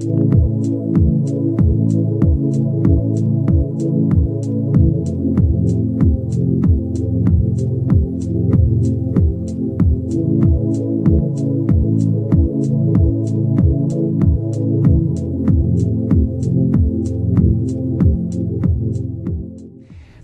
Thank you.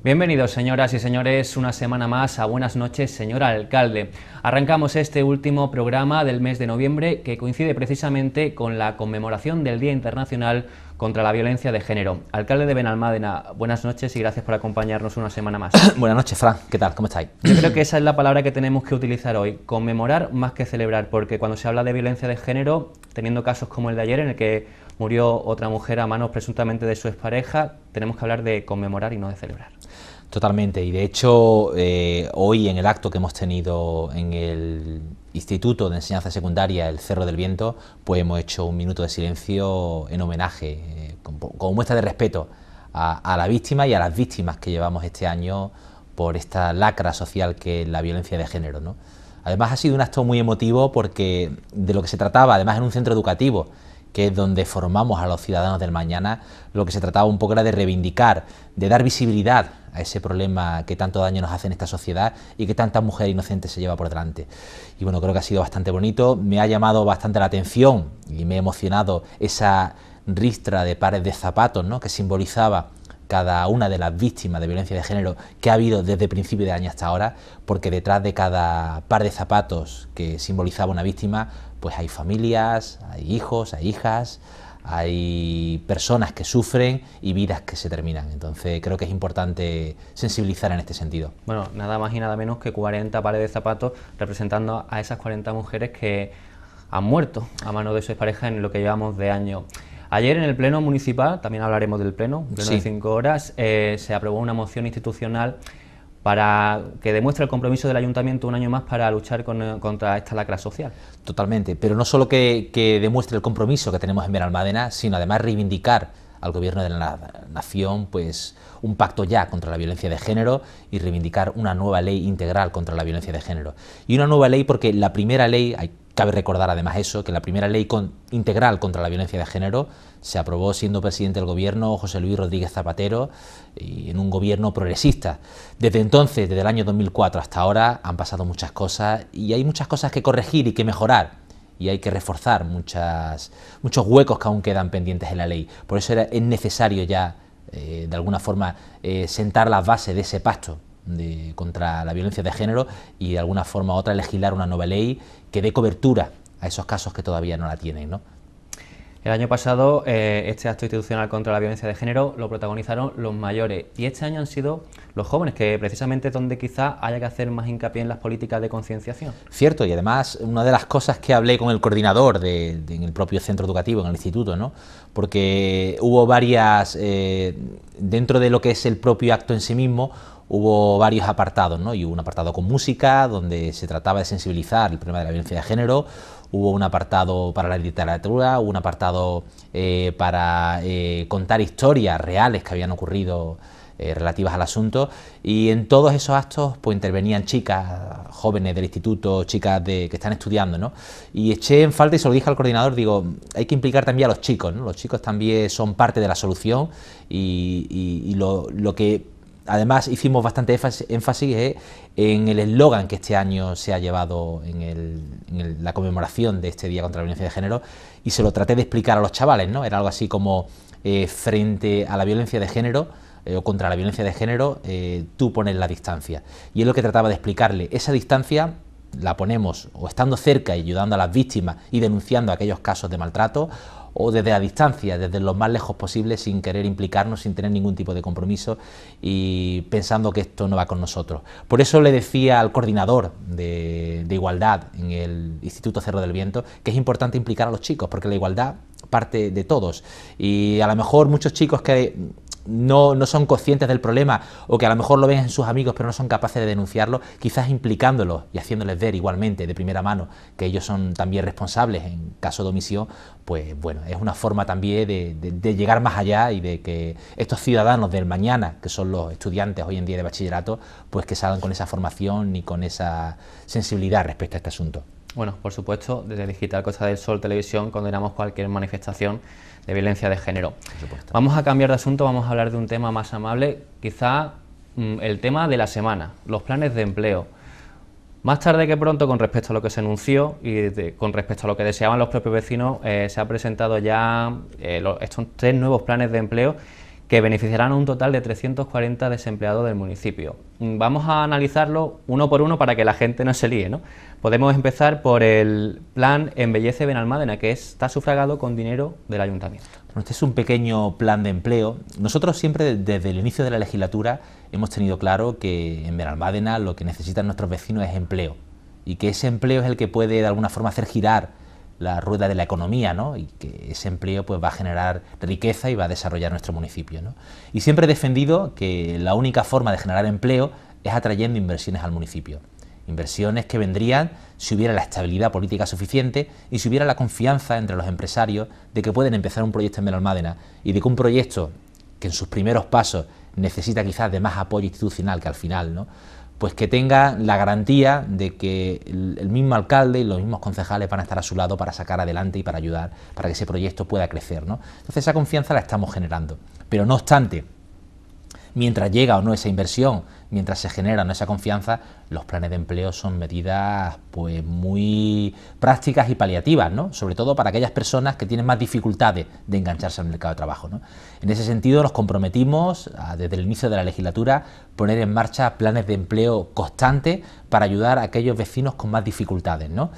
Bienvenidos, señoras y señores, una semana más a Buenas noches, señor alcalde. Arrancamos este último programa del mes de noviembre que coincide precisamente con la conmemoración del Día Internacional contra la Violencia de Género. Alcalde de Benalmádena, buenas noches y gracias por acompañarnos una semana más. buenas noches, Fran. ¿Qué tal? ¿Cómo estáis? Yo creo que esa es la palabra que tenemos que utilizar hoy, conmemorar más que celebrar, porque cuando se habla de violencia de género, teniendo casos como el de ayer en el que murió otra mujer a manos presuntamente de su expareja, tenemos que hablar de conmemorar y no de celebrar. Totalmente, y de hecho eh, hoy en el acto que hemos tenido en el Instituto de Enseñanza Secundaria, el Cerro del Viento, pues hemos hecho un minuto de silencio en homenaje, eh, como, muestra de respeto a, la víctima y a las víctimas que llevamos este año por esta lacra social que es la violencia de género. Además ha sido un acto muy emotivo porque de lo que se trataba, además en un centro educativo, que es donde formamos a los ciudadanos del mañana, lo que se trataba un poco era de reivindicar, de dar visibilidad a ese problema que tanto daño nos hace en esta sociedad y que tanta mujer inocente se lleva por delante. Y bueno, creo que ha sido bastante bonito, me ha llamado bastante la atención y me ha emocionado esa ristra de pares de zapatos ¿no? que simbolizaba cada una de las víctimas de violencia de género que ha habido desde principio de año hasta ahora, porque detrás de cada par de zapatos que simbolizaba una víctima pues hay familias, hay hijos, hay hijas, hay personas que sufren y vidas que se terminan. Entonces creo que es importante sensibilizar en este sentido. Bueno, nada más y nada menos que 40 pares de zapatos representando a esas 40 mujeres que han muerto a mano de sus parejas en lo que llevamos de año. Ayer en el Pleno Municipal, también hablaremos del Pleno, Pleno de 5 horas, eh, se aprobó una moción institucional para que demuestre el compromiso del ayuntamiento un año más para luchar eh, contra esta lacra social. Totalmente, pero no solo que, demuestre el compromiso que tenemos en Benalmádena, sino además reivindicar al gobierno de la nación pues un pacto ya contra la violencia de género y reivindicar una nueva ley integral contra la violencia de género. Y una nueva ley porque la primera ley, hay Cabe recordar además eso, que la primera ley integral contra la violencia de género se aprobó siendo presidente del gobierno José Luis Rodríguez Zapatero y en un gobierno progresista. Desde entonces, desde el año 2004 hasta ahora, han pasado muchas cosas y hay muchas cosas que corregir y que mejorar y hay que reforzar muchas, muchos huecos que aún quedan pendientes en la ley. Por eso era, es necesario ya, eh, de alguna forma, eh, sentar las bases de ese pacto contra la violencia de género y de alguna forma u otra legislar una nueva ley que dé cobertura a esos casos que todavía no la tienen. El año pasado eh, este acto institucional contra la violencia de género lo protagonizaron los mayores y este año han sido los jóvenes, que precisamente es donde quizás haya que hacer más hincapié en las políticas de concienciación. Cierto, y además una de las cosas que hablé con el coordinador en el propio centro educativo, en el instituto, ¿no? porque hubo varias, eh, dentro de lo que es el propio acto en sí mismo, hubo varios apartados, ¿no? y hubo un apartado con música, donde se trataba de sensibilizar el problema de la violencia de género, hubo un apartado para la literatura, hubo un apartado eh, para eh, contar historias reales que habían ocurrido eh, relativas al asunto, y en todos esos actos pues intervenían chicas, jóvenes del instituto, chicas de, que están estudiando, ¿no? y eché en falta, y se lo dije al coordinador, digo, hay que implicar también a los chicos, ¿no? los chicos también son parte de la solución, y, lo, lo que además hicimos bastante énfasis eh, en el eslogan que este año se ha llevado en, la conmemoración de este Día contra la Violencia de Género y se lo traté de explicar a los chavales, ¿no? Era algo así como eh, frente a la violencia de género eh, o contra la violencia de género, tú pones la distancia. Y es lo que trataba de explicarle. Esa distancia la ponemos o estando cerca y ayudando a las víctimas y denunciando aquellos casos de maltrato o desde la distancia, desde lo más lejos posible, sin querer implicarnos, sin tener ningún tipo de compromiso y pensando que esto no va con nosotros. Por eso le decía al coordinador de, de igualdad en el Instituto Cerro del Viento que es importante implicar a los chicos, porque la igualdad parte de todos. Y a lo mejor muchos chicos que no, no, son conscientes del problema o que a lo mejor lo ven en sus amigos pero no son capaces de denunciarlo, quizás implicándolos y haciéndoles ver igualmente de primera mano que ellos son también responsables en caso de omisión, pues bueno, es una forma también de, de llegar más allá y de que estos ciudadanos del mañana, que son los estudiantes hoy en día de bachillerato, pues que salgan con esa formación y con esa sensibilidad respecto a este asunto. Bueno, por supuesto, desde Digital Costa del Sol Televisión condenamos cualquier manifestación de violencia de género. Vamos a cambiar de asunto, vamos a hablar de un tema más amable, quizá mm, el tema de la semana, los planes de empleo. Más tarde que pronto, con respecto a lo que se anunció y con respecto a lo que deseaban los propios vecinos, eh, se han presentado ya eh, estos tres nuevos planes de empleo que beneficiarán a un total de 340 desempleados del municipio. Mm, vamos a analizarlo uno por uno para que la gente no se líe. Podemos empezar por el plan Embellece Benalmádena, que está sufragado con dinero del ayuntamiento. este es un pequeño plan de empleo. Nosotros siempre desde el inicio de la legislatura hemos tenido claro que en Benalmádena lo que necesitan nuestros vecinos es empleo y que ese empleo es el que puede de alguna forma hacer girar la rueda de la economía, ¿no? y que ese empleo pues, va a generar riqueza y va a desarrollar nuestro municipio. Y siempre he defendido que la única forma de generar empleo es atrayendo inversiones al municipio. Inversiones que vendrían si hubiera la estabilidad política suficiente y si hubiera la confianza entre los empresarios de que pueden empezar un proyecto en Benalmádena y de que un proyecto que en sus primeros pasos necesita quizás de más apoyo institucional que al final, ¿no? pues que tenga la garantía de que el, mismo alcalde y los mismos concejales van a estar a su lado para sacar adelante y para ayudar, para que ese proyecto pueda crecer. ¿no? Entonces esa confianza la estamos generando. Pero no obstante, mientras llega o no esa inversión, mientras se genera o no esa confianza, los planes de empleo son medidas pues muy prácticas y paliativas, ¿no? Sobre todo para aquellas personas que tienen más dificultades de engancharse al mercado de trabajo. En ese sentido, nos comprometimos desde el inicio de la legislatura poner en marcha planes de empleo constantes para ayudar a aquellos vecinos con más dificultades, ¿no?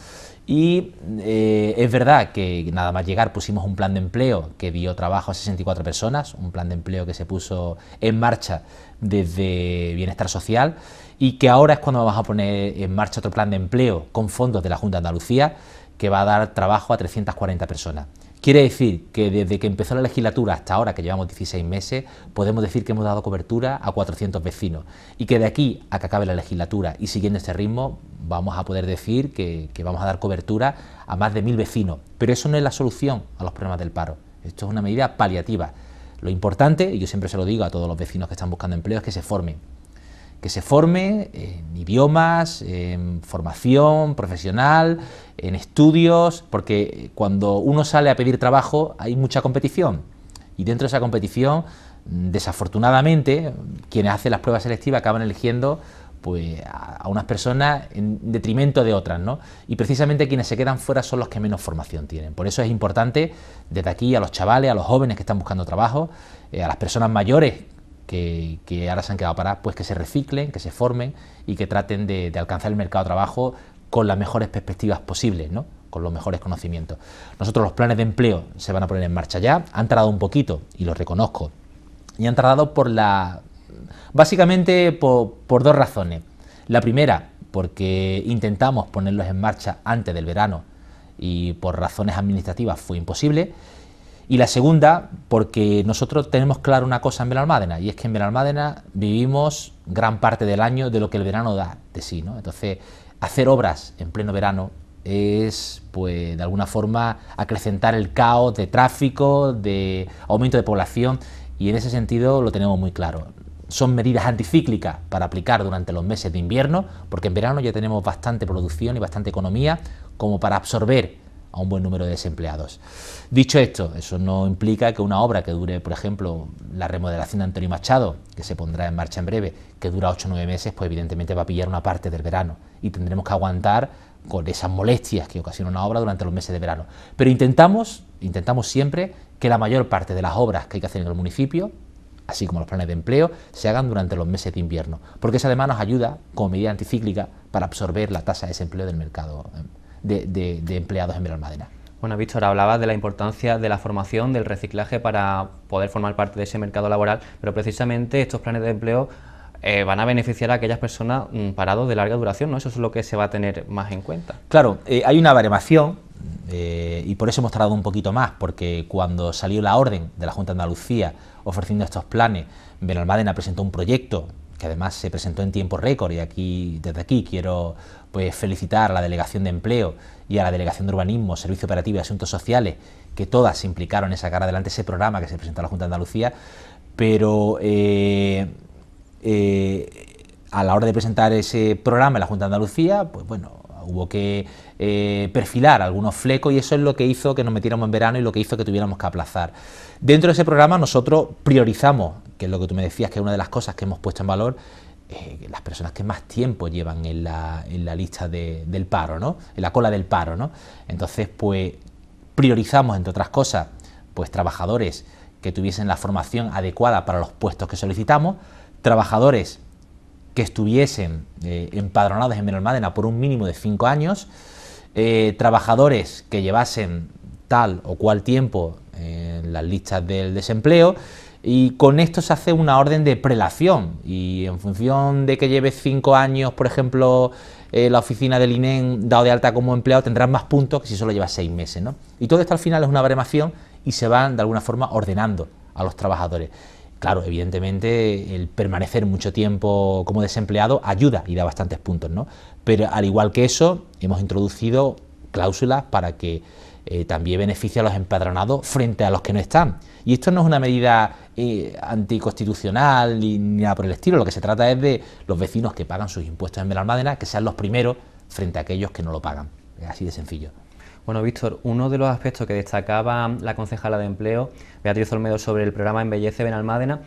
Y eh, es verdad que nada más llegar pusimos un plan de empleo que dio trabajo a 64 personas, un plan de empleo que se puso en marcha desde Bienestar Social y que ahora es cuando vamos a poner en marcha otro plan de empleo con fondos de la Junta de Andalucía que va a dar trabajo a 340 personas. Quiere decir que desde que empezó la legislatura hasta ahora, que llevamos 16 meses, podemos decir que hemos dado cobertura a 400 vecinos y que de aquí a que acabe la legislatura y siguiendo este ritmo vamos a poder decir que, vamos a dar cobertura a más de 1.000 vecinos. Pero eso no es la solución a los problemas del paro. Esto es una medida paliativa. Lo importante, y yo siempre se lo digo a todos los vecinos que están buscando empleo, es que se formen, que se forme en idiomas, en formación profesional, en estudios, porque cuando uno sale a pedir trabajo hay mucha competición y dentro de esa competición, desafortunadamente, quienes hacen las pruebas selectivas acaban eligiendo pues, a unas personas en detrimento de otras, ¿no? Y precisamente quienes se quedan fuera son los que menos formación tienen. Por eso es importante, desde aquí, a los chavales, a los jóvenes que están buscando trabajo, eh, a las personas mayores que, ahora se han quedado paradas, pues que se reciclen, que se formen y que traten de, alcanzar el mercado de trabajo con las mejores perspectivas posibles, ¿no? con los mejores conocimientos. Nosotros los planes de empleo se van a poner en marcha ya, han tardado un poquito y lo reconozco, y han tardado por la... básicamente por dos razones. La primera, porque intentamos ponerlos en marcha antes del verano y por razones administrativas fue imposible, y la segunda, porque nosotros tenemos claro una cosa en Benalmádena, y es que en Benalmádena vivimos gran parte del año de lo que el verano da de sí. ¿no? Entonces, hacer obras en pleno verano es, pues, de alguna forma, acrecentar el caos de tráfico, de aumento de población, y en ese sentido lo tenemos muy claro. Son medidas anticíclicas para aplicar durante los meses de invierno, porque en verano ya tenemos bastante producción y bastante economía como para absorber a un buen número de desempleados. Dicho esto, eso no implica que una obra que dure, por ejemplo, la remodelación de Antonio Machado, que se pondrá en marcha en breve, que dura 8 o 9 meses, pues evidentemente va a pillar una parte del verano y tendremos que aguantar con esas molestias que ocasiona una obra durante los meses de verano. Pero intentamos, intentamos siempre que la mayor parte de las obras que hay que hacer en el municipio, así como los planes de empleo, se hagan durante los meses de invierno, porque eso además nos ayuda como medida anticíclica para absorber la tasa de desempleo del mercado em, de, empleados en Benalmádena. Bueno, Víctor, hablabas de la importancia de la formación, del reciclaje para poder formar parte de ese mercado laboral, pero precisamente estos planes de empleo eh, van a beneficiar a aquellas personas mm, parados de larga duración, ¿no? Eso es lo que se va a tener más en cuenta. Claro, eh, hay una variación eh, y por eso hemos tardado un poquito más, porque cuando salió la orden de la Junta de Andalucía ofreciendo estos planes, Benalmadena presentó un proyecto que además se presentó en tiempo récord y aquí desde aquí quiero pues felicitar a la Delegación de Empleo y a la Delegación de Urbanismo, Servicio Operativo y Asuntos Sociales, que todas se implicaron en sacar adelante ese programa que se presentó a la Junta de Andalucía, pero eh, eh, a la hora de presentar ese programa en la Junta de Andalucía, pues bueno, hubo que eh, perfilar algunos flecos y eso es lo que hizo que nos metiéramos en verano y lo que hizo que tuviéramos que aplazar. Dentro de ese programa nosotros priorizamos, que es lo que tú me decías, que es una de las cosas que hemos puesto en valor, eh, las personas que más tiempo llevan en la, en la lista del paro, ¿no? en la cola del paro. Entonces, pues priorizamos, entre otras cosas, pues trabajadores que tuviesen la formación adecuada para los puestos que solicitamos, trabajadores que estuviesen eh, empadronados en menormádena por un mínimo de cinco años, eh, trabajadores que llevasen tal o cual tiempo en las listas del desempleo, y con esto se hace una orden de prelación y en función de que lleves cinco años, por ejemplo, eh, la oficina del INEN e dado de alta como empleado, tendrás más puntos que si solo llevas seis meses. Y todo esto al final es una baremación y se van de alguna forma ordenando a los trabajadores. Claro, evidentemente el permanecer mucho tiempo como desempleado ayuda y da bastantes puntos, ¿no? Pero al igual que eso, hemos introducido cláusulas para que eh, también beneficia a los empadronados frente a los que no están. Y esto no es una medida eh, anticonstitucional ni, ni, nada por el estilo, lo que se trata es de los vecinos que pagan sus impuestos en Benalmádena, que sean los primeros frente a aquellos que no lo pagan. Es así de sencillo. Bueno, Víctor, uno de los aspectos que destacaba la concejala de empleo, Beatriz Olmedo, sobre el programa Embellece Benalmádena,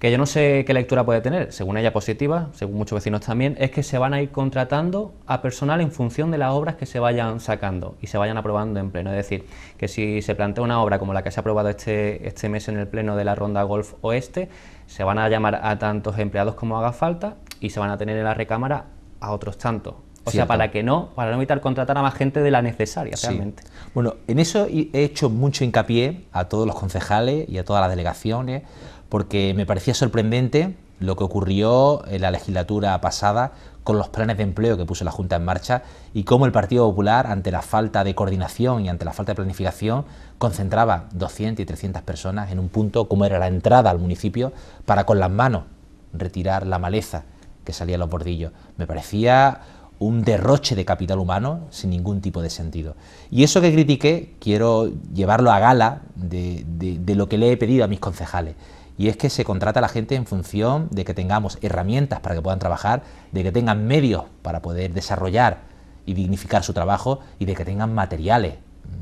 que yo no sé qué lectura puede tener, según ella positiva, según muchos vecinos también, es que se van a ir contratando a personal en función de las obras que se vayan sacando y se vayan aprobando en pleno. Es decir, que si se plantea una obra como la que se ha aprobado este, este mes en el pleno de la Ronda Golf Oeste, se van a llamar a tantos empleados como haga falta y se van a tener en la recámara a otros tantos. O sea, para que no, para no evitar contratar a más gente de la necesaria realmente. Bueno, en eso he hecho mucho hincapié a todos los concejales y a todas las delegaciones, porque me parecía sorprendente lo que ocurrió en la legislatura pasada con los planes de empleo que puso la Junta en marcha y cómo el Partido Popular, ante la falta de coordinación y ante la falta de planificación, concentraba 200 y 300 personas en un punto como era la entrada al municipio para con las manos retirar la maleza que salía a los bordillos. Me parecía un derroche de capital humano sin ningún tipo de sentido. Y eso que critiqué quiero llevarlo a gala de lo que le he pedido a mis concejales y es que se contrata a la gente en función de que tengamos herramientas para que puedan trabajar, de que tengan medios para poder desarrollar y dignificar su trabajo y de que tengan materiales.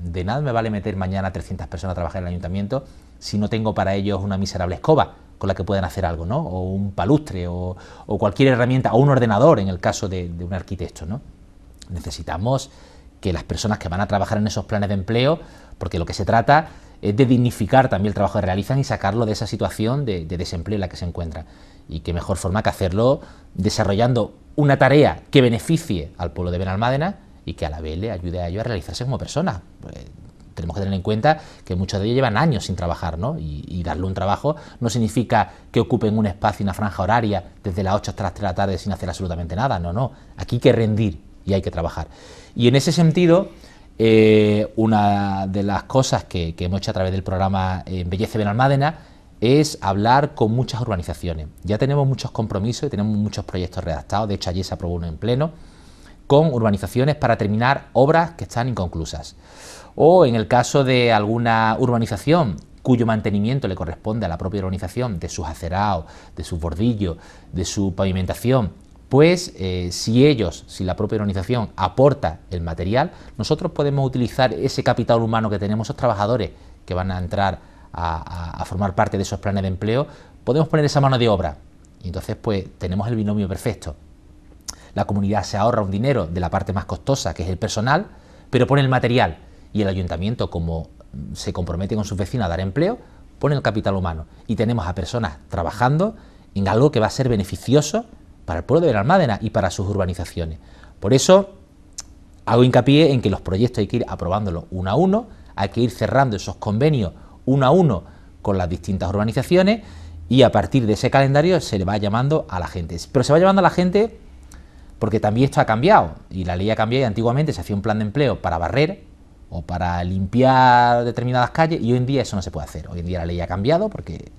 De nada me vale meter mañana 300 personas a trabajar en el ayuntamiento si no tengo para ellos una miserable escoba con la que puedan hacer algo, ¿no? O un palustre o, cualquier herramienta o un ordenador en el caso de, de un arquitecto, ¿no? Necesitamos que las personas que van a trabajar en esos planes de empleo, porque lo que se trata es de dignificar también el trabajo que realizan y sacarlo de esa situación de, desempleo en la que se encuentra. Y qué mejor forma que hacerlo desarrollando una tarea que beneficie al pueblo de Benalmádena y que a la vez le ayude a ellos a realizarse como personas. Pues, tenemos que tener en cuenta que muchos de ellos llevan años sin trabajar, ¿no? Y, darle un trabajo no significa que ocupen un espacio, y una franja horaria desde las 8 hasta las 3 de la tarde sin hacer absolutamente nada, no, no. Aquí hay que rendir y hay que trabajar. Y en ese sentido, eh, una de las cosas que, hemos hecho a través del programa Embellece Benalmádena es hablar con muchas urbanizaciones. Ya tenemos muchos compromisos y tenemos muchos proyectos redactados, de hecho ayer se aprobó uno en pleno, con urbanizaciones para terminar obras que están inconclusas. O en el caso de alguna urbanización cuyo mantenimiento le corresponde a la propia urbanización, de sus acerados, de sus bordillos, de su pavimentación, pues eh, si ellos, si la propia organización aporta el material, nosotros podemos utilizar ese capital humano que tenemos, esos trabajadores que van a entrar a, a formar parte de esos planes de empleo, podemos poner esa mano de obra. Y entonces pues tenemos el binomio perfecto. La comunidad se ahorra un dinero de la parte más costosa, que es el personal, pero pone el material. Y el ayuntamiento, como se compromete con sus vecinos a dar empleo, pone el capital humano. Y tenemos a personas trabajando en algo que va a ser beneficioso para el pueblo de Benalmádena y para sus urbanizaciones. Por eso hago hincapié en que los proyectos hay que ir aprobándolos uno a uno, hay que ir cerrando esos convenios uno a uno con las distintas urbanizaciones y a partir de ese calendario se le va llamando a la gente. Pero se va llamando a la gente porque también esto ha cambiado y la ley ha cambiado y antiguamente se hacía un plan de empleo para barrer o para limpiar determinadas calles y hoy en día eso no se puede hacer. Hoy en día la ley ha cambiado porque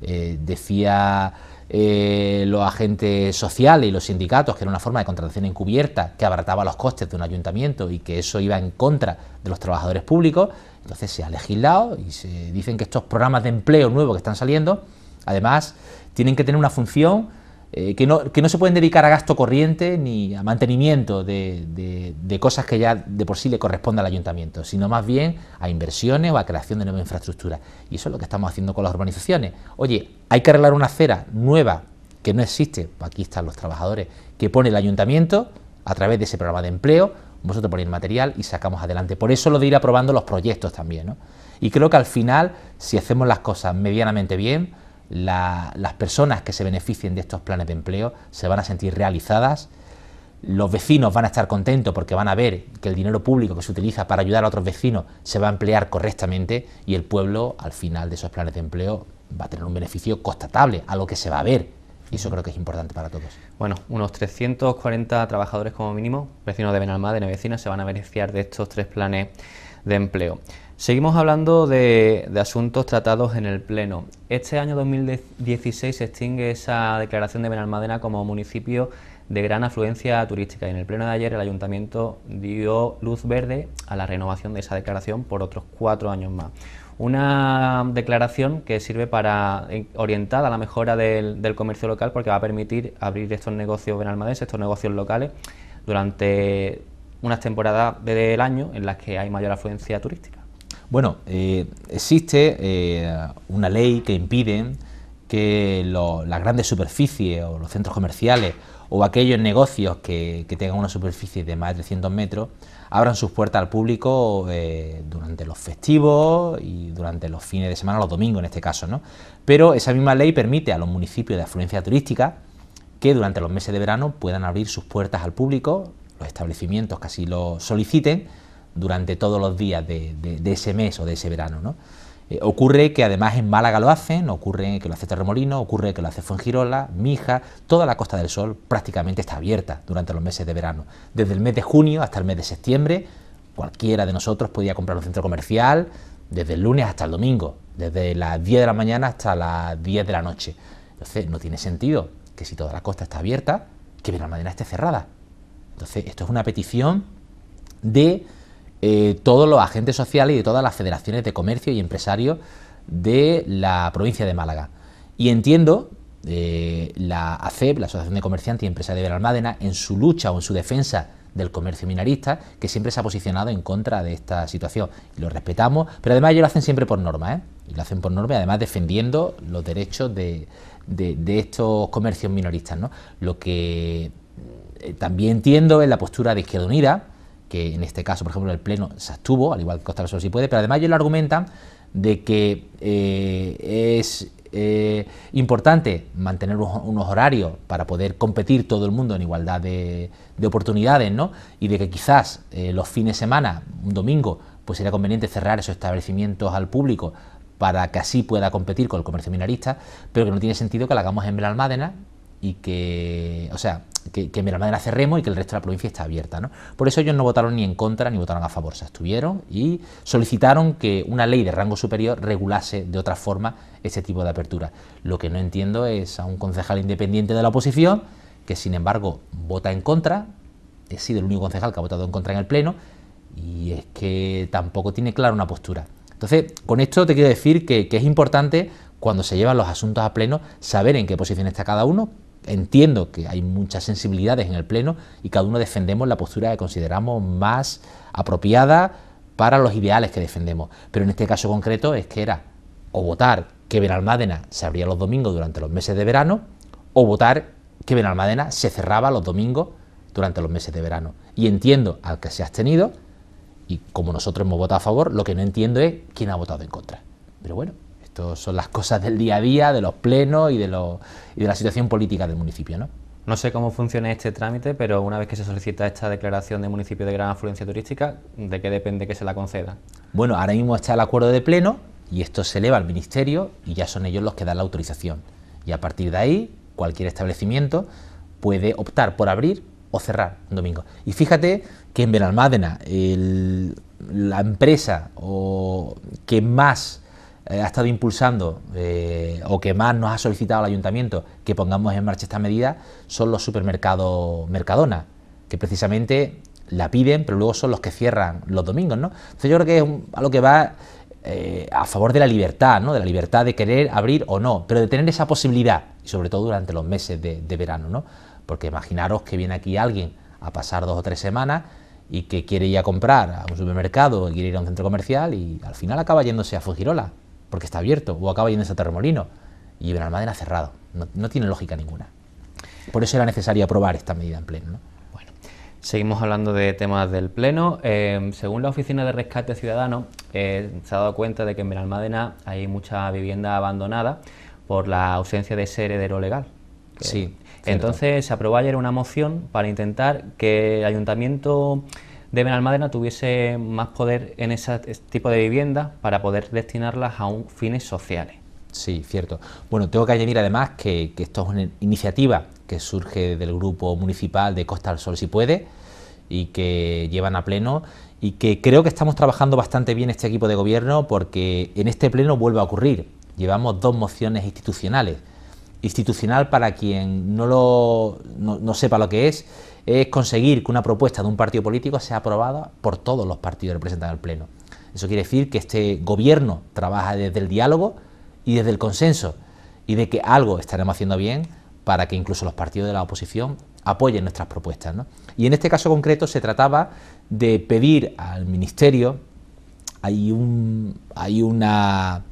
eh, decía eh, los agentes sociales y los sindicatos, que era una forma de contratación encubierta que abarataba los costes de un ayuntamiento y que eso iba en contra de los trabajadores públicos. Entonces se ha legislado y se dicen que estos programas de empleo nuevos que están saliendo, además, tienen que tener una función eh, que, no, que, no, se pueden dedicar a gasto corriente ni a mantenimiento de, cosas que ya de por sí le corresponde al ayuntamiento, sino más bien a inversiones o a creación de nueva infraestructura. Y eso es lo que estamos haciendo con las urbanizaciones. Oye, hay que arreglar una acera nueva que no existe, pues aquí están los trabajadores, que pone el ayuntamiento a través de ese programa de empleo, vosotros ponéis material y sacamos adelante. Por eso lo de ir aprobando los proyectos también. Y creo que al final, si hacemos las cosas medianamente bien, las personas que se beneficien de estos planes de empleo se van a sentir realizadas, los vecinos van a estar contentos porque van a ver que el dinero público que se utiliza para ayudar a otros vecinos se va a emplear correctamente y el pueblo al final de esos planes de empleo va a tener un beneficio constatable algo que se va a ver. Y eso creo que es importante para todos. Bueno, unos 340 trabajadores como mínimo, vecinos de Benalmádena y vecinos, se van a beneficiar de estos tres planes de empleo. Seguimos hablando de, asuntos tratados en el Pleno. Este año 2016 se extingue esa declaración de Benalmádena como municipio de gran afluencia turística y en el Pleno de ayer el Ayuntamiento dio luz verde a la renovación de esa declaración por otros cuatro años más. Una declaración que sirve para eh, orientar a la mejora del comercio local porque va a permitir abrir estos negocios benalmadenses, estos negocios locales, durante unas temporadas del año en las que hay mayor afluencia turística. Bueno, eh, existe eh, una ley que impide que las grandes superficies o los centros comerciales o aquellos negocios que, tengan una superficie de más de 300 metros abran sus puertas al público eh, durante los festivos y durante los fines de semana, los domingos en este caso. ¿no? Pero esa misma ley permite a los municipios de afluencia turística que durante los meses de verano puedan abrir sus puertas al público, los establecimientos que así lo soliciten, durante todos los días de, ese mes o de ese verano. Eh, ocurre que además en Málaga lo hacen, ocurre que lo hace Terremolino, ocurre que lo hace Fuengirola, Mija, toda la Costa del Sol prácticamente está abierta durante los meses de verano. Desde el mes de junio hasta el mes de septiembre, cualquiera de nosotros podía comprar un centro comercial desde el lunes hasta el domingo, desde las 10 de la mañana hasta las 10 de la noche. Entonces no tiene sentido que si toda la costa está abierta, que la esté cerrada. Entonces esto es una petición de eh, todos los agentes sociales y de todas las federaciones de comercio y empresarios de la provincia de Málaga. Y entiendo eh, la ACEP, la Asociación de Comerciantes y Empresarios de la Almádena, en su lucha o en su defensa del comercio minorista, que siempre se ha posicionado en contra de esta situación. Y lo respetamos, pero además ellos lo hacen siempre por norma, ¿eh? y lo hacen por norma, además defendiendo los derechos de, de estos comercios minoristas. ¿no? Lo que eh, también entiendo es la postura de Izquierda Unida, que en este caso, por ejemplo, el Pleno se abstuvo, al igual que Costa del si puede, pero además ellos lo argumentan de que eh, es eh, importante mantener unos, horarios para poder competir todo el mundo en igualdad de, oportunidades, ¿no? Y de que quizás eh, los fines de semana, un domingo, pues sería conveniente cerrar esos establecimientos al público para que así pueda competir con el comercio minorista, pero que no tiene sentido que lo hagamos en Belalmádena y que, o sea, que, que la y que el resto de la provincia está abierta. ¿no? Por eso ellos no votaron ni en contra ni votaron a favor, se abstuvieron y solicitaron que una ley de rango superior regulase de otra forma ese tipo de apertura. Lo que no entiendo es a un concejal independiente de la oposición que sin embargo vota en contra, he sido el único concejal que ha votado en contra en el Pleno y es que tampoco tiene clara una postura. Entonces, con esto te quiero decir que es importante cuando se llevan los asuntos a pleno, saber en qué posición está cada uno, entiendo que hay muchas sensibilidades en el Pleno y cada uno defendemos la postura que consideramos más apropiada para los ideales que defendemos. Pero en este caso concreto es que era o votar que Benalmádena se abría los domingos durante los meses de verano o votar que Benalmádena se cerraba los domingos durante los meses de verano. Y entiendo al que se ha abstenido y como nosotros hemos votado a favor, lo que no entiendo es quién ha votado en contra. Pero bueno, son las cosas del día a día, de los plenos y de, y de la situación política del municipio. ¿no? No sé cómo funciona este trámite, pero una vez que se solicita esta declaración de municipio de gran afluencia turística, ¿de qué depende que se la conceda? Bueno, ahora mismo está el acuerdo de pleno y esto se eleva al ministerio y ya son ellos los que dan la autorización. Y a partir de ahí, cualquier establecimiento puede optar por abrir o cerrar un domingo. Y fíjate que en Benalmádena la empresa o que más eh, ha estado impulsando eh, o que más nos ha solicitado el ayuntamiento que pongamos en marcha esta medida son los supermercados Mercadona, que precisamente la piden, pero luego son los que cierran los domingos. ¿no? Entonces yo creo que es algo que va eh, a favor de la libertad, ¿no? de la libertad de querer abrir o no, pero de tener esa posibilidad, y sobre todo durante los meses de, verano. ¿no? Porque imaginaros que viene aquí alguien a pasar dos o tres semanas y que quiere ir a comprar a un supermercado, quiere ir a un centro comercial y al final acaba yéndose a Fujirola porque está abierto, o acaba yendo ese terremolino, y Benalmádena cerrado. No, tiene lógica ninguna. Por eso era necesario aprobar esta medida en pleno. Bueno, seguimos hablando de temas del pleno. Em, según la Oficina de Rescate Ciudadano, eh, se ha dado cuenta de que en Benalmádena hay mucha vivienda abandonada por la ausencia de ese heredero legal. Sí. Entonces se aprobó ayer una moción para intentar que el ayuntamiento de Benalmádena tuviese más poder en ese este tipo de viviendas para poder destinarlas a fines sociales. Sí, cierto. Bueno, tengo que añadir además que, esto es una iniciativa que surge del grupo municipal de Costa del Sol Si Puede y que llevan a pleno y que creo que estamos trabajando bastante bien este equipo de gobierno porque en este pleno vuelve a ocurrir. Llevamos dos mociones institucionales institucional, para quien no, lo, no, sepa lo que es, es conseguir que una propuesta de un partido político sea aprobada por todos los partidos representados en el Pleno. Eso quiere decir que este gobierno trabaja desde el diálogo y desde el consenso y de que algo estaremos haciendo bien para que incluso los partidos de la oposición apoyen nuestras propuestas. Y en este caso concreto se trataba de pedir al Ministerio, hay, un, hay una...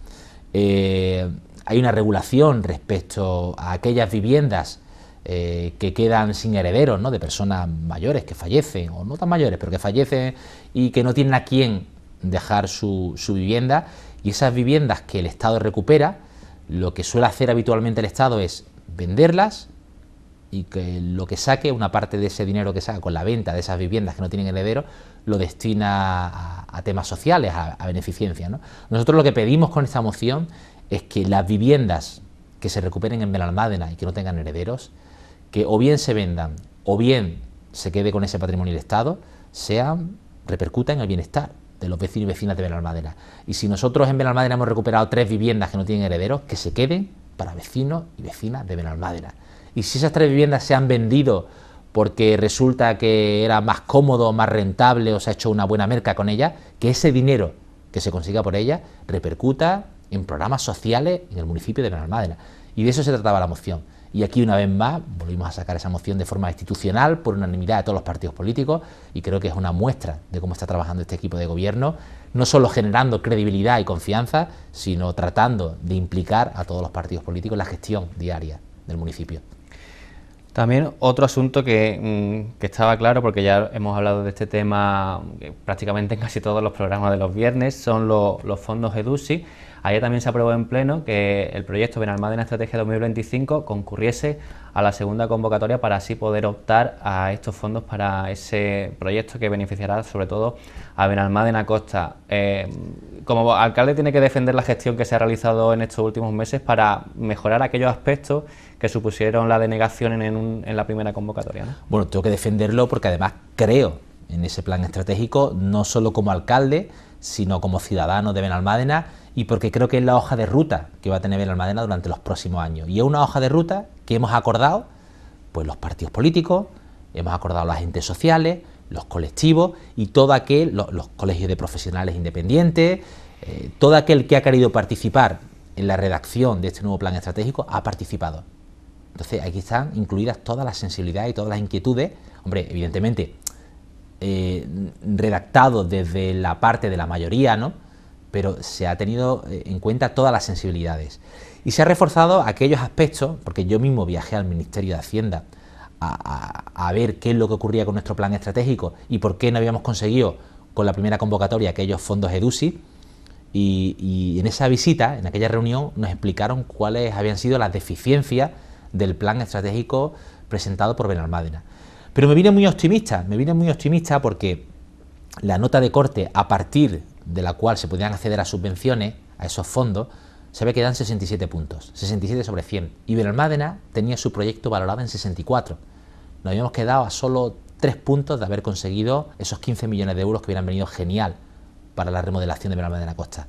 Eh, hay una regulación respecto a aquellas viviendas eh, que quedan sin herederos, ¿no? de personas mayores que fallecen, o no tan mayores, pero que fallecen y que no tienen a quién dejar su, su vivienda, y esas viviendas que el Estado recupera, lo que suele hacer habitualmente el Estado es venderlas y que lo que saque, una parte de ese dinero que saque... con la venta de esas viviendas que no tienen heredero, lo destina a, temas sociales, a, a beneficencia. Nosotros lo que pedimos con esta moción es que las viviendas que se recuperen en Benalmádena y que no tengan herederos, que o bien se vendan o bien se quede con ese patrimonio del Estado, sean, repercuta en el bienestar de los vecinos y vecinas de Benalmádena. Y si nosotros en Benalmádena hemos recuperado tres viviendas que no tienen herederos, que se queden para vecinos y vecinas de Benalmádena. Y si esas tres viviendas se han vendido porque resulta que era más cómodo, más rentable o se ha hecho una buena merca con ella, que ese dinero que se consiga por ella repercuta en programas sociales en el municipio de Benalmádena. Y de eso se trataba la moción. Y aquí una vez más volvimos a sacar esa moción de forma institucional por unanimidad de todos los partidos políticos y creo que es una muestra de cómo está trabajando este equipo de gobierno, no solo generando credibilidad y confianza, sino tratando de implicar a todos los partidos políticos en la gestión diaria del municipio. También otro asunto mm, que, estaba claro, porque ya hemos hablado de este tema eh, prácticamente en casi todos los programas de los viernes, son los fondos EDUSI. Ayer también se aprobó en pleno que el proyecto Benalmádena Estrategia 2025 concurriese a la segunda convocatoria para así poder optar a estos fondos para ese proyecto que beneficiará sobre todo a Benalmádena Costa. Eh, como alcalde tiene que defender la gestión que se ha realizado en estos últimos meses para mejorar aquellos aspectos que supusieron la denegación en, en la primera convocatoria. Bueno, tengo que defenderlo porque además creo en ese plan estratégico, no solo como alcalde, sino como ciudadano de Benalmádena y porque creo que es la hoja de ruta que va a tener Benalmádena durante los próximos años. Y es una hoja de ruta ¿Qué hemos acordado? Pues los partidos políticos, hemos acordado las entes sociales, los colectivos y todo aquel, los, colegios de profesionales independientes, eh, todo aquel que ha querido participar en la redacción de este nuevo plan estratégico ha participado. Entonces aquí están incluidas todas las sensibilidades y todas las inquietudes, hombre, evidentemente, eh, redactado desde la parte de la mayoría, ¿no? pero se ha tenido eh, en cuenta todas las sensibilidades. Y se ha reforzado aquellos aspectos, porque yo mismo viajé al Ministerio de Hacienda a, ver qué es lo que ocurría con nuestro plan estratégico y por qué no habíamos conseguido con la primera convocatoria aquellos fondos EDUSI. Y, en esa visita, en aquella reunión, nos explicaron cuáles habían sido las deficiencias del plan estratégico presentado por Benalmádena. Pero me vine muy optimista, me vine muy optimista porque la nota de corte a partir de la cual se podían acceder a subvenciones, a esos fondos, se ve que dan 67 puntos, 67 sobre 100. Y Benalmádena tenía su proyecto valorado en 64. Nos habíamos quedado a solo 3 puntos de haber conseguido esos 15 millones de euros que hubieran venido genial para la remodelación de Benalmádena Costa.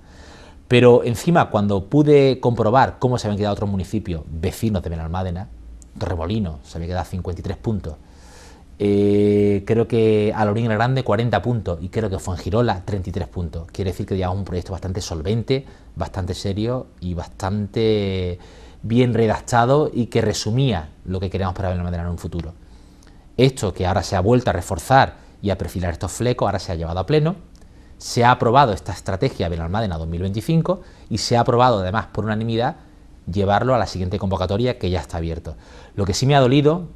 Pero encima, cuando pude comprobar cómo se habían quedado otros municipios vecinos de Benalmádena, Torremolino se había quedado a 53 puntos, eh, creo que Alorín orilla Grande 40 puntos y creo que Fuengirola 33 puntos. Quiere decir que ya un proyecto bastante solvente, bastante serio y bastante bien redactado y que resumía lo que queríamos para Benalmádena en un futuro. Esto que ahora se ha vuelto a reforzar y a perfilar estos flecos, ahora se ha llevado a pleno, se ha aprobado esta estrategia almadena 2025 y se ha aprobado además por unanimidad llevarlo a la siguiente convocatoria que ya está abierto. Lo que sí me ha dolido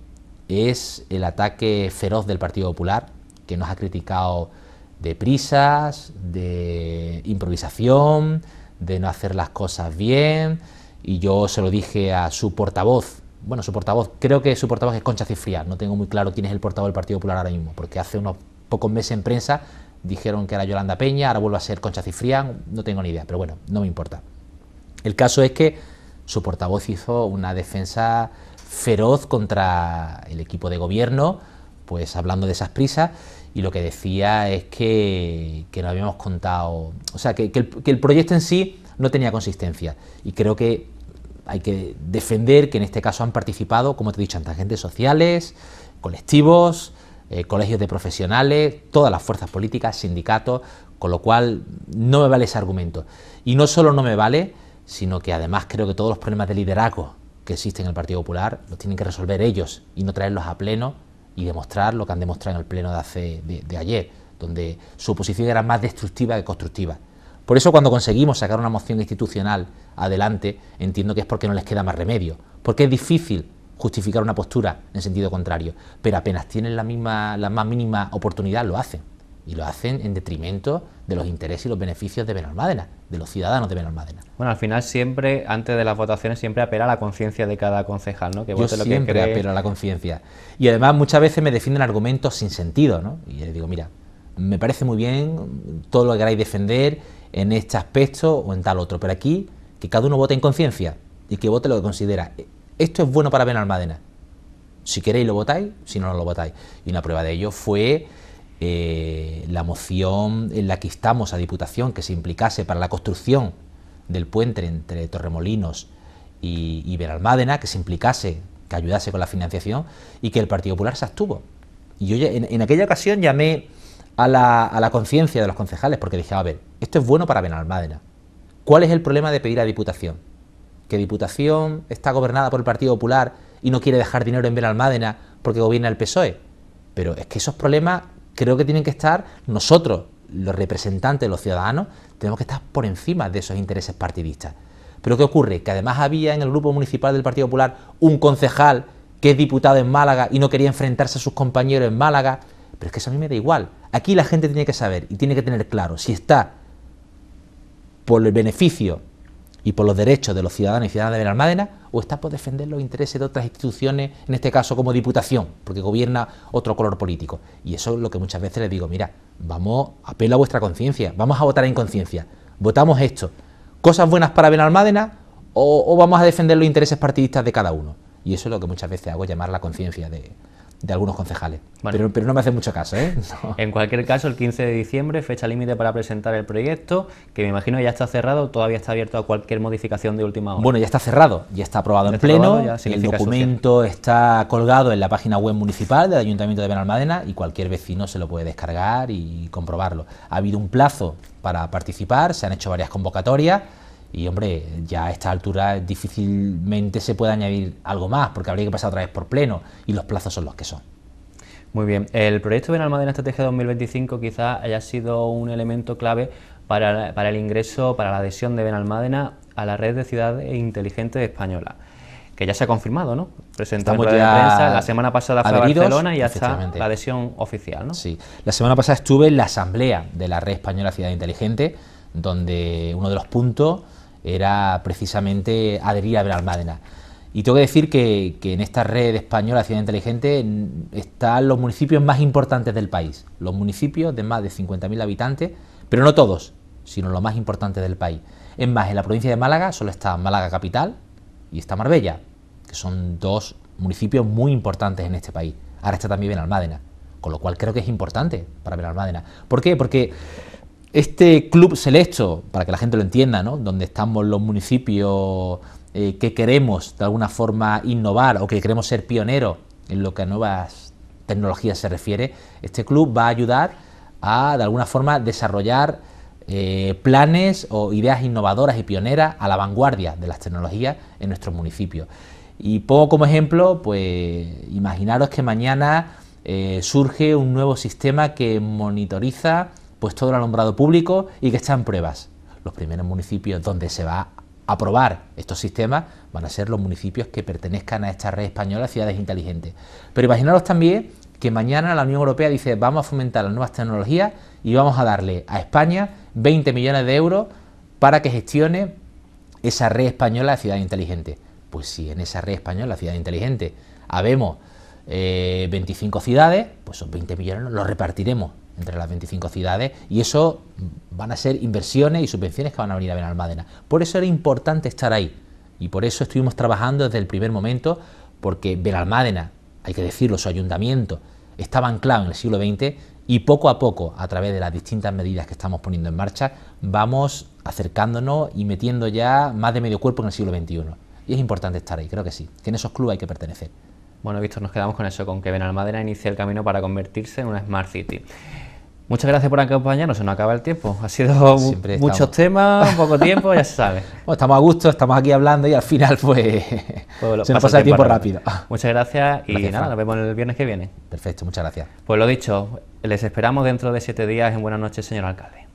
es el ataque feroz del Partido Popular, que nos ha criticado de prisas, de improvisación, de no hacer las cosas bien, y yo se lo dije a su portavoz, bueno, su portavoz, creo que su portavoz es Concha Cifrián, no tengo muy claro quién es el portavoz del Partido Popular ahora mismo, porque hace unos pocos meses en prensa dijeron que era Yolanda Peña, ahora vuelve a ser Concha Cifrián, no tengo ni idea, pero bueno, no me importa. El caso es que su portavoz hizo una defensa feroz contra el equipo de gobierno, pues hablando de esas prisas, y lo que decía es que, no habíamos contado, o sea, que, el, proyecto en sí no tenía consistencia, y creo que hay que defender que en este caso han participado, como te he dicho, tantas agentes sociales, colectivos, eh, colegios de profesionales, todas las fuerzas políticas, sindicatos, con lo cual no me vale ese argumento. Y no solo no me vale, sino que además creo que todos los problemas de liderazgo que existen en el Partido Popular los tienen que resolver ellos y no traerlos a pleno y demostrar lo que han demostrado en el pleno de, hace, de, ayer, donde su posición era más destructiva que constructiva. Por eso cuando conseguimos sacar una moción institucional adelante, entiendo que es porque no les queda más remedio, porque es difícil justificar una postura en sentido contrario, pero apenas tienen la, misma, la más mínima oportunidad lo hacen y lo hacen en detrimento de los intereses y los beneficios de Benalmádena, de los ciudadanos de Benalmádena. Bueno, al final siempre, antes de las votaciones, siempre apela a la conciencia de cada concejal, ¿no? Que vote lo que apelo a la conciencia. Y además muchas veces me defienden argumentos sin sentido, ¿no? Y les digo, mira, me parece muy bien todo lo que queráis defender en este aspecto o en tal otro, pero aquí que cada uno vote en conciencia y que vote lo que considera. Esto es bueno para Benalmádena. Si queréis lo votáis, si no, no lo votáis. Y una prueba de ello fue eh, la moción en la que instamos a Diputación que se implicase para la construcción del puente entre Torremolinos y, Benalmádena, que se implicase, que ayudase con la financiación y que el Partido Popular se abstuvo. Y yo en, aquella ocasión llamé a la, a la conciencia de los concejales porque dije, a ver, esto es bueno para Benalmádena. ¿Cuál es el problema de pedir a Diputación? Que Diputación está gobernada por el Partido Popular y no quiere dejar dinero en Benalmádena porque gobierna el PSOE. Pero es que esos problemas creo que tienen que estar nosotros, los representantes, los ciudadanos, tenemos que estar por encima de esos intereses partidistas. Pero ¿qué ocurre? Que además había en el grupo municipal del Partido Popular un concejal que es diputado en Málaga y no quería enfrentarse a sus compañeros en Málaga. Pero es que eso a mí me da igual. Aquí la gente tiene que saber y tiene que tener claro si está por el beneficio y por los derechos de los ciudadanos y ciudadanas de Benalmádena o está por defender los intereses de otras instituciones, en este caso como diputación, porque gobierna otro color político. Y eso es lo que muchas veces les digo, mira, vamos, apelo a vuestra conciencia, vamos a votar en conciencia, votamos esto, cosas buenas para Benalmádena o, o vamos a defender los intereses partidistas de cada uno. Y eso es lo que muchas veces hago, llamar la conciencia de, de algunos concejales. pero, no me hace mucho caso. ¿eh? En cualquier caso, el 15 de diciembre, fecha límite para presentar el proyecto, que me imagino ya está cerrado, todavía está abierto a cualquier modificación de última hora. Bueno, ya está cerrado, ya está aprobado en pleno, el documento está colgado en la página web municipal del Ayuntamiento de Benalmádena y cualquier vecino se lo puede descargar y comprobarlo. Ha habido un plazo para participar, se han hecho varias convocatorias y hombre, ya a esta altura difícilmente se puede añadir algo más, porque habría que pasar otra vez por pleno, y los plazos son los que son. Muy bien, el proyecto Benalmádena Estrategia 2025 quizás haya sido un elemento clave para, el ingreso, para la adhesión de Benalmádena a la red de ciudades inteligentes española, que ya se ha confirmado, ¿no? Presentamos la prensa, la semana pasada fue a Barcelona y ya está la adhesión oficial, ¿no? Sí, la semana pasada estuve en la asamblea de la red española Ciudad Inteligente, donde uno de los puntos era precisamente adherir a Benalmádena. Y tengo que decir que, en esta red española Ciudad Inteligente están los municipios más importantes del país, los municipios de más de 50.000 habitantes, pero no todos, sino los más importantes del país. Es más, en la provincia de Málaga solo está Málaga Capital y está Marbella, que son dos municipios muy importantes en este país. Ahora está también Benalmádena, con lo cual creo que es importante para Benalmádena. ¿Por qué? Porque este club selecto, para que la gente lo entienda, ¿no? donde estamos los municipios eh, que queremos de alguna forma innovar o que queremos ser pioneros en lo que a nuevas tecnologías se refiere, este club va a ayudar a de alguna forma desarrollar eh, planes o ideas innovadoras y pioneras a la vanguardia de las tecnologías en nuestros municipios. Y pongo como ejemplo, pues imaginaros que mañana eh, surge un nuevo sistema que monitoriza pues todo el alumbrado público y que están en pruebas. Los primeros municipios donde se va a aprobar estos sistemas van a ser los municipios que pertenezcan a esta red española de ciudades inteligentes. Pero imaginaros también que mañana la Unión Europea dice vamos a fomentar las nuevas tecnologías y vamos a darle a España 20 millones de euros para que gestione esa red española de ciudades inteligentes. Pues si en esa red española de ciudades inteligentes habemos 25 eh, ciudades, pues esos 20 millones los repartiremos entre las 25 ciudades y eso van a ser inversiones y subvenciones que van a venir a Benalmádena. Por eso era importante estar ahí y por eso estuvimos trabajando desde el primer momento porque Benalmádena, hay que decirlo, su ayuntamiento estaba anclado en el siglo XX y poco a poco, a través de las distintas medidas que estamos poniendo en marcha, vamos acercándonos y metiendo ya más de medio cuerpo en el siglo XXI. Y es importante estar ahí, creo que sí, que en esos clubes hay que pertenecer. Bueno, Víctor, nos quedamos con eso, con que Benalmádena inicie el camino para convertirse en una Smart City. Muchas gracias por acompañarnos, se nos acaba el tiempo. Ha sido muchos temas, poco tiempo, ya se sabe. estamos a gusto, estamos aquí hablando y al final pues, pues se nos pasa el tiempo, rápido. Muchas gracias y nada, nos vemos el viernes que viene. Perfecto, muchas gracias. Pues lo dicho, les esperamos dentro de siete días en Buenas noches, señor alcalde.